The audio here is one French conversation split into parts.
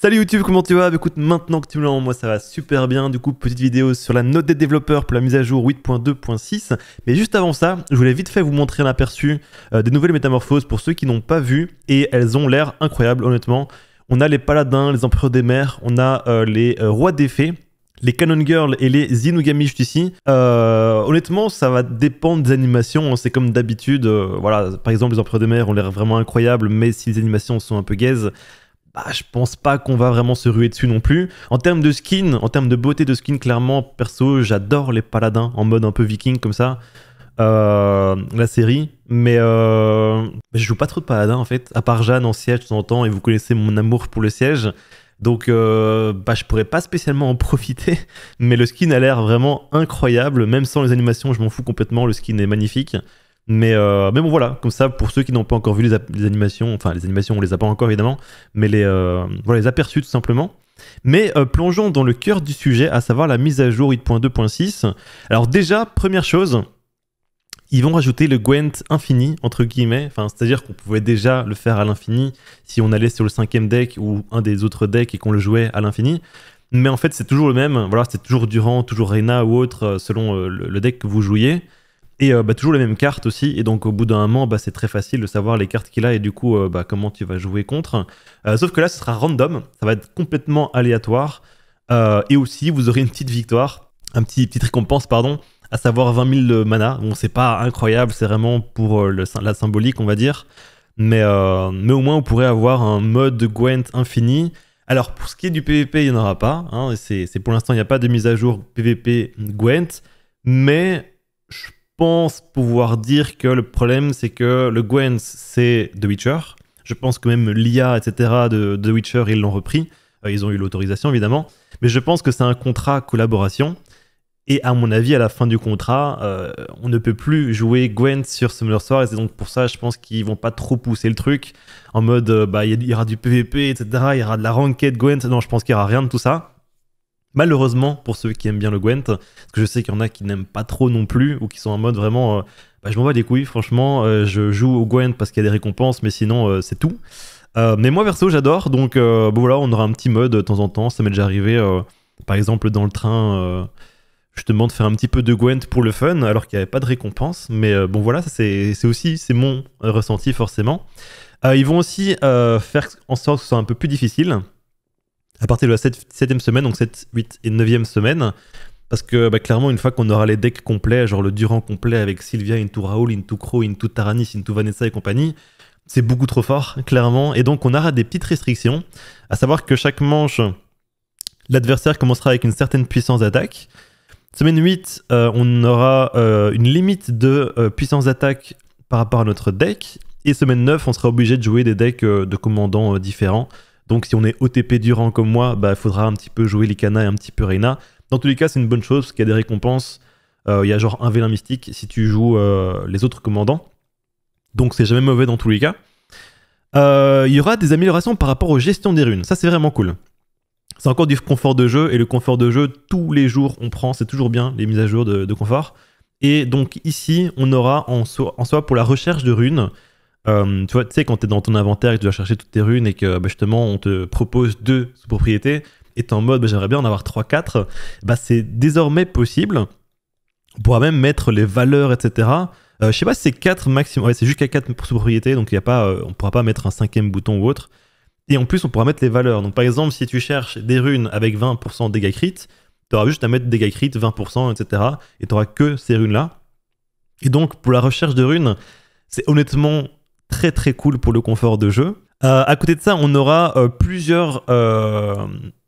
Salut YouTube, comment tu vas bah, Écoute, maintenant que tu me l'as moi, ça va super bien. Du coup, petite vidéo sur la note des développeurs pour la mise à jour 8.2.6. Mais juste avant ça, je voulais vite fait vous montrer un aperçu euh, des nouvelles métamorphoses pour ceux qui n'ont pas vu. Et elles ont l'air incroyables, honnêtement. On a les paladins, les empereurs des mers, on a euh, les euh, rois des fées les Canon girls et les Inugami juste ici. honnêtement, ça va dépendre des animations. Hein. C'est comme d'habitude. voilà, par exemple, les Empereurs des Mers ont l'air vraiment incroyables, mais si les animations sont un peu gaises, bah, je pense pas qu'on va vraiment se ruer dessus non plus. En termes de skin, en termes de beauté de skin, clairement, perso, j'adore les paladins en mode un peu viking comme ça. Euh, la série, euh, mais je joue pas trop de paladins en fait, à part Jeanne en siège de temps en temps, et vous connaissez mon amour pour le siège. Donc, euh, bah, je pourrais pas spécialement en profiter, mais le skin a l'air vraiment incroyable. Même sans les animations, je m'en fous complètement. Le skin est magnifique. Euh, mais, bon, voilà, comme ça, pour ceux qui n'ont pas encore vu les, animations, enfin, les animations, on les a pas encore évidemment, mais les, euh, voilà, les aperçus tout simplement. Mais euh, plongeons dans le cœur du sujet, à savoir la mise à jour 8.2.6. Alors, déjà, première chose, ils vont rajouter le Gwent infini, entre guillemets. Enfin, c'est-à-dire qu'on pouvait déjà le faire à l'infini si on allait sur le cinquième deck ou un des autres decks et qu'on le jouait à l'infini. Mais en fait, c'est toujours le même. Voilà, c'est toujours Durant, toujours Reyna ou autre, selon le, deck que vous jouiez. Et euh, bah, toujours les mêmes cartes aussi. Et donc, au bout d'un moment, bah, c'est très facile de savoir les cartes qu'il a et du coup, euh, bah, comment tu vas jouer contre. Euh, sauf que là, ce sera random. Ça va être complètement aléatoire. et aussi, vous aurez une petite victoire, un petit, petite récompense, pardon, à savoir 20 000 mana. Bon, c'est pas incroyable, c'est vraiment pour la symbolique, on va dire. Mais, mais au moins, on pourrait avoir un mode Gwent infini. Alors, pour ce qui est du PvP, il n'y en aura pas. Hein. c'est, pour l'instant, il n'y a pas de mise à jour PvP Gwent. Mais pense pouvoir dire que le problème, c'est que le Gwent c'est The Witcher. Je pense que même l'IA, etc. de The Witcher, ils l'ont repris. Euh, ils ont eu l'autorisation, évidemment. Mais je pense que c'est un contrat collaboration. Et à mon avis, à la fin du contrat, euh, on ne peut plus jouer Gwent sur Summoners Soir. Et c'est donc pour ça, je pense qu'ils vont pas trop pousser le truc. En mode, euh, bah, il y, y, aura du PVP, etc. Il y aura de la ranked Gwent. Non, je pense qu'il y aura rien de tout ça. Malheureusement, pour ceux qui aiment bien le Gwent, parce que je sais qu'il y en a qui n'aiment pas trop non plus, ou qui sont en mode vraiment, euh, bah, je m'en bats les couilles, franchement, euh, je joue au Gwent parce qu'il y a des récompenses, mais sinon, euh, c'est tout. mais moi, verso, j'adore, donc voilà, on aura un petit mode de temps en temps, ça m'est déjà arrivé, par exemple, dans le train, je justement, de faire un petit peu de Gwent pour le fun, alors qu'il n'y avait pas de récompense, mais bon, voilà, c'est aussi, c'est mon ressenti, forcément. ils vont aussi faire en sorte que ce soit un peu plus difficile, à partir de la 7, ème semaine, donc 7, 8 et 9ème semaine. Parce que bah, clairement, une fois qu'on aura les decks complets, genre le Durant complet avec Sylvia, Into Raoul, Into Crow, Into Taranis, Into Vanessa et compagnie, c'est beaucoup trop fort, clairement. Et donc, on aura des petites restrictions, à savoir que chaque manche, l'adversaire commencera avec une certaine puissance d'attaque. Semaine 8, euh, on aura euh, une limite de euh, puissance d'attaque par rapport à notre deck. Et semaine 9, on sera obligé de jouer des decks de commandants différents. Donc si on est OTP Durant comme moi, il bah, faudra un petit peu jouer l'Icana et un petit peu Reina. Dans tous les cas, c'est une bonne chose parce qu'il y a des récompenses. Euh, il y a genre un vélin mystique si tu joues euh, les autres commandants. Donc c'est jamais mauvais dans tous les cas. Euh, il y aura des améliorations par rapport aux gestions des runes. Ça, c'est vraiment cool. C'est encore du confort de jeu et le confort de jeu, tous les jours, on prend. C'est toujours bien les mises à jour de, confort. Et donc ici, on aura en en soi, pour la recherche de runes, euh, tu vois, tu sais, quand tu es dans ton inventaire et que tu dois chercher toutes tes runes et que bah, justement on te propose deux sous-propriétés et tu en mode bah, j'aimerais bien en avoir 3-4, bah, c'est désormais possible. On pourra même mettre les valeurs, etc. Euh, je sais pas si c'est 4 maximum, ouais, c'est jusqu'à 4 sous-propriétés, donc y a pas, euh, on pourra pas mettre un cinquième bouton ou autre. Et en plus, on pourra mettre les valeurs. Donc par exemple, si tu cherches des runes avec 20% dégâts crit, tu auras juste à mettre dégâts crit 20%, etc. Et t'auras que ces runes-là. Et donc, pour la recherche de runes, c'est honnêtement très très cool pour le confort de jeu. Euh, à côté de ça, on aura euh, plusieurs euh,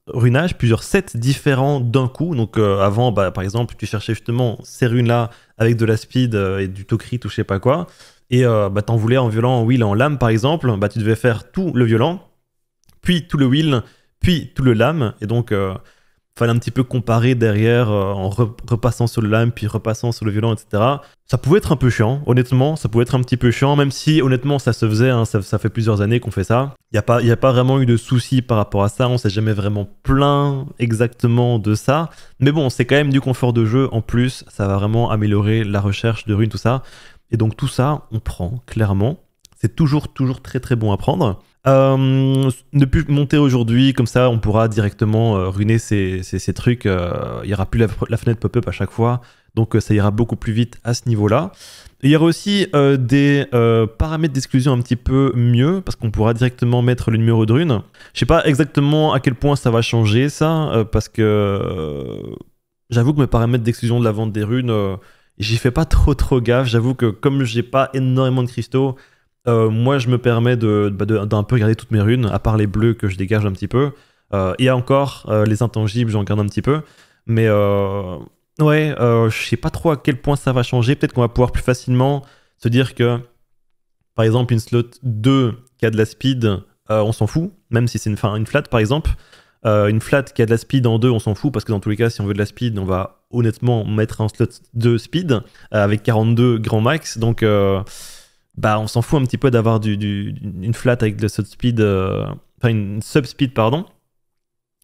runages, plusieurs sets différents d'un coup. Donc avant, bah, par exemple, tu cherchais justement ces runes-là avec de la speed et du tocrit ou je sais pas quoi. Et bah, t'en voulais en violent, en wheel, en lame par exemple. Bah, tu devais faire tout le violent, puis tout le wheel, puis tout le lame. Et donc fallait un petit peu comparer derrière euh, en repassant sur le lame, puis repassant sur le violon, etc. Ça pouvait être un peu chiant, honnêtement, ça pouvait être un petit peu chiant, même si honnêtement ça se faisait, hein, ça, fait plusieurs années qu'on fait ça. Il n'y a, pas, a pas vraiment eu de soucis par rapport à ça, on s'est jamais vraiment plein exactement de ça. Mais bon, c'est quand même du confort de jeu en plus, ça va vraiment améliorer la recherche de runes, tout ça. Et donc tout ça, on prend, clairement. C'est toujours, toujours très très bon à prendre. Euh, ne plus monter aujourd'hui, comme ça on pourra directement runer euh, ruiner ces, trucs. Euh, il n'y aura plus la, fenêtre pop-up à chaque fois, donc ça ira beaucoup plus vite à ce niveau-là. Il y aura aussi des paramètres d'exclusion un petit peu mieux, parce qu'on pourra directement mettre le numéro de rune. Je sais pas exactement à quel point ça va changer ça, parce que j'avoue que mes paramètres d'exclusion de la vente des runes, j'y fais pas trop trop gaffe. J'avoue que comme j'ai pas énormément de cristaux, euh, moi, je me permets bah, de, d'un peu garder toutes mes runes, à part les bleus que je dégage un petit peu. Euh, et encore, euh, les intangibles, j'en garde un petit peu. Mais ouais, je sais pas trop à quel point ça va changer. Peut-être qu'on va pouvoir plus facilement se dire que, par exemple, une slot 2 qui a de la speed, on s'en fout. Même si c'est une, flat, par exemple. une flat qui a de la speed en 2, on s'en fout. Parce que dans tous les cas, si on veut de la speed, on va honnêtement mettre un slot 2 speed avec 42 grand max. Donc bah, on s'en fout un petit peu d'avoir du, une flat avec de subspeed, euh, enfin une subspeed, pardon.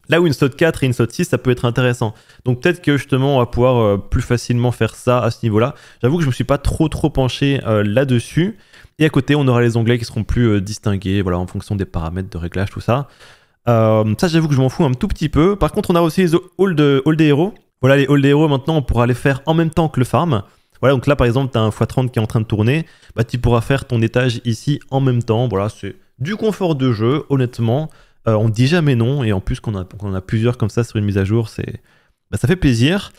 Là où une saute 4 et une saute 6, ça peut être intéressant. Donc peut-être que justement, on va pouvoir euh, plus facilement faire ça à ce niveau-là. J'avoue que je ne me suis pas trop trop penché euh, là-dessus. Et à côté, on aura les onglets qui seront plus distingués, voilà, en fonction des paramètres de réglage, tout ça. ça, j'avoue que je m'en fous un tout petit peu. Par contre, on a aussi les hold des héros. Voilà, les hold des héros, maintenant, on pourra les faire en même temps que le farm. Voilà, donc là par exemple, tu as un x30 qui est en train de tourner, bah, tu pourras faire ton étage ici en même temps. Voilà, c'est du confort de jeu, honnêtement. Euh, on dit jamais non, et en plus qu'on a, a plusieurs comme ça sur une mise à jour, c'est bah, ça fait plaisir.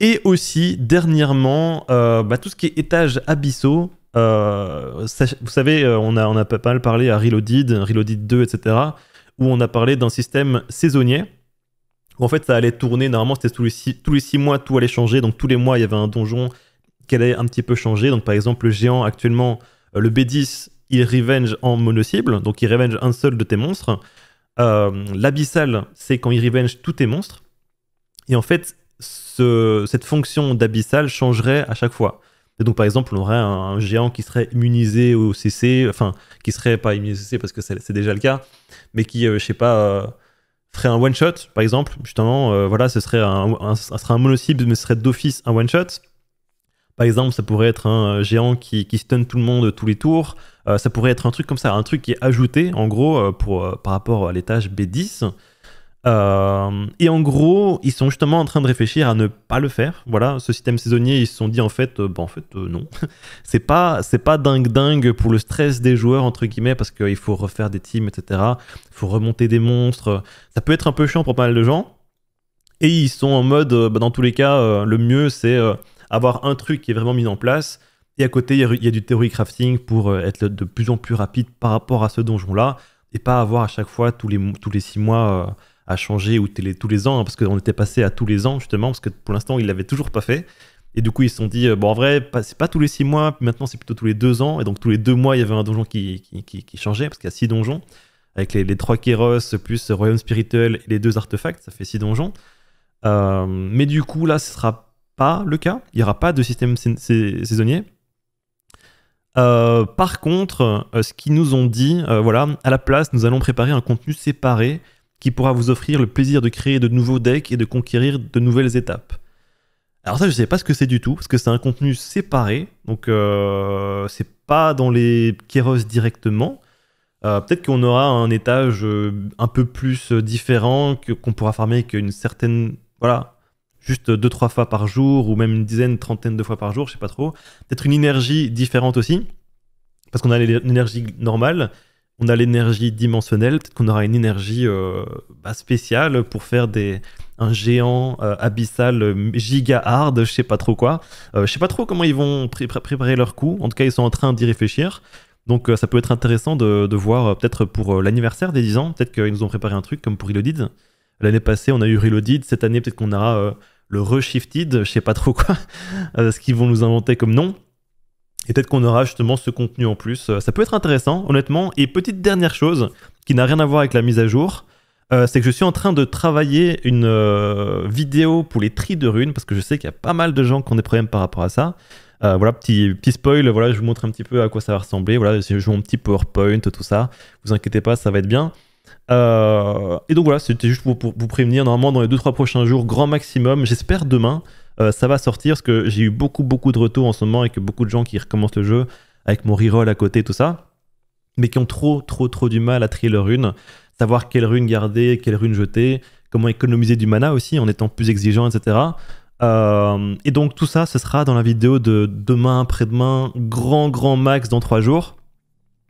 Et aussi, dernièrement, euh, bah, tout ce qui est étage abyssaux. Euh, vous savez, on a, on a pas mal parlé à Reloaded, Reloaded 2, etc., où on a parlé d'un système saisonnier. en fait, ça allait tourner, normalement c'était tous les 6 mois, tout allait changer, donc tous les mois il y avait un donjon qu'elle un petit peu changé. Donc par exemple, le géant actuellement, euh, le B10, il revenge en mono-cible, donc il revenge un seul de tes monstres. Euh, L'abyssal, c'est quand il revenge tous tes monstres. Et en fait, ce, cette fonction d'abyssal changerait à chaque fois. Et donc, par exemple, on aurait un, géant qui serait immunisé au CC, enfin, qui serait pas immunisé au CC parce que c'est déjà le cas, mais qui, euh, je sais pas, euh, ferait un one-shot, par exemple. Justement, voilà, ce serait un, un, un, un mono-cible, mais ce serait d'office un one-shot. Par exemple, ça pourrait être un euh, géant qui, qui stun tout le monde tous les tours. Euh, ça pourrait être un truc comme ça, un truc qui est ajouté, en gros, euh, pour, par rapport à l'étage B10. et en gros, ils sont justement en train de réfléchir à ne pas le faire. Voilà, ce système saisonnier, ils se sont dit en fait, bah, en fait non, c'est pas c'est pas dingue dingue pour le stress des joueurs entre guillemets parce qu'il faut refaire des teams, etc. Il faut remonter des monstres. Ça peut être un peu chiant pour pas mal de gens. Et ils sont en mode, bah, dans tous les cas, le mieux c'est avoir un truc qui est vraiment mis en place. Et à côté, il y, a du théorie crafting pour euh, être de plus en plus rapide par rapport à ce donjon-là et pas avoir à chaque fois tous les, tous les six mois euh, à changer ou télé, tous les ans, hein, parce qu'on était passé à tous les ans justement, parce que pour l'instant, ils l'avaient toujours pas fait. Et du coup, ils se sont dit, euh, bon, en vrai, c'est pas tous les six mois, maintenant c'est plutôt tous les deux ans. Et donc, tous les deux mois, il y avait un donjon qui, changeait, parce qu'il y a six donjons, avec les, trois Kéros, plus Royaume Spirituel et les deux artefacts, ça fait six donjons. mais du coup, là, ce sera pas le cas. Il n'y aura pas de système saisonnier. Euh, par contre, euh, ce qu'ils nous ont dit, euh, voilà, à la place, nous allons préparer un contenu séparé qui pourra vous offrir le plaisir de créer de nouveaux decks et de conquérir de nouvelles étapes. Alors ça, je ne sais pas ce que c'est du tout, parce que c'est un contenu séparé, donc c'est pas dans les Kairos directement. Peut-être qu'on aura un étage un peu plus différent qu'on pourra farmer une certaine, voilà, juste deux, trois fois par jour, ou même une dizaine, trentaine de fois par jour, je sais pas trop. Peut-être une énergie différente aussi, parce qu'on a l'énergie normale, on a l'énergie dimensionnelle, peut-être qu'on aura une énergie euh, bah, spéciale pour faire des, un géant euh, abyssal giga hard, je sais pas trop quoi. Euh, je sais pas trop comment ils vont préparer leur coup, en tout cas ils sont en train d'y réfléchir. Donc ça peut être intéressant de, de voir, peut-être pour l'anniversaire des 10 ans, peut-être qu'ils nous ont préparé un truc comme pour Reloaded. L'année passée, on a eu Reloaded, cette année peut-être qu'on aura le reshifted, je sais pas trop quoi, euh, ce qu'ils vont nous inventer comme nom. Et peut-être qu'on aura justement ce contenu en plus. Euh, ça peut être intéressant, honnêtement. Et petite dernière chose, qui n'a rien à voir avec la mise à jour, euh, c'est que je suis en train de travailler une vidéo pour les tris de runes, parce que je sais qu'il y a pas mal de gens qui ont des problèmes par rapport à ça. voilà, petit, petit spoil, voilà, je vous montre un petit peu à quoi ça va ressembler. Voilà, je joue un petit PowerPoint, tout ça. Vous inquiétez pas, ça va être bien. Euh, et donc voilà, c'était juste pour, vous prévenir. Normalement, dans les 2-3 prochains jours, grand maximum, j'espère demain, euh, ça va sortir parce que j'ai eu beaucoup, beaucoup de retours en ce moment avec beaucoup de gens qui recommencent le jeu avec mon reroll à côté, tout ça, mais qui ont trop, trop, trop du mal à trier leur rune, savoir quelle rune garder, quelle rune jeter, comment économiser du mana aussi en étant plus exigeant, etc. Euh, et donc tout ça, ce sera dans la vidéo de demain, après-demain, grand, grand max dans 3 jours.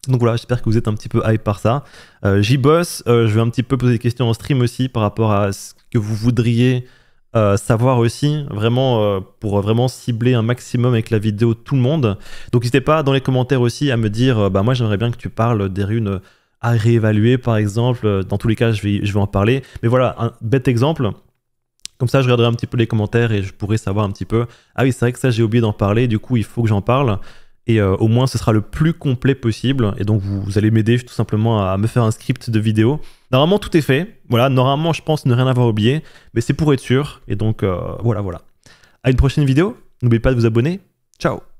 Donc voilà, j'espère que vous êtes un petit peu hype par ça. Euh, J'y bosse, euh, je vais un petit peu poser des questions en stream aussi par rapport à ce que vous voudriez euh, savoir aussi, vraiment pour vraiment cibler un maximum avec la vidéo tout le monde. Donc n'hésitez pas dans les commentaires aussi à me dire, bah moi j'aimerais bien que tu parles des runes à réévaluer par exemple. Dans tous les cas, je vais, je vais en parler. Mais voilà, un bête exemple. Comme ça, je regarderai un petit peu les commentaires et je pourrai savoir un petit peu. Ah oui, c'est vrai que ça, j'ai oublié d'en parler. Du coup, il faut que j'en parle et euh, au moins ce sera le plus complet possible. Et donc vous, allez m'aider tout simplement à me faire un script de vidéo. Normalement tout est fait, voilà, normalement je pense ne rien avoir oublié, mais c'est pour être sûr. Et donc euh, voilà, voilà. À une prochaine vidéo, n'oubliez pas de vous abonner, ciao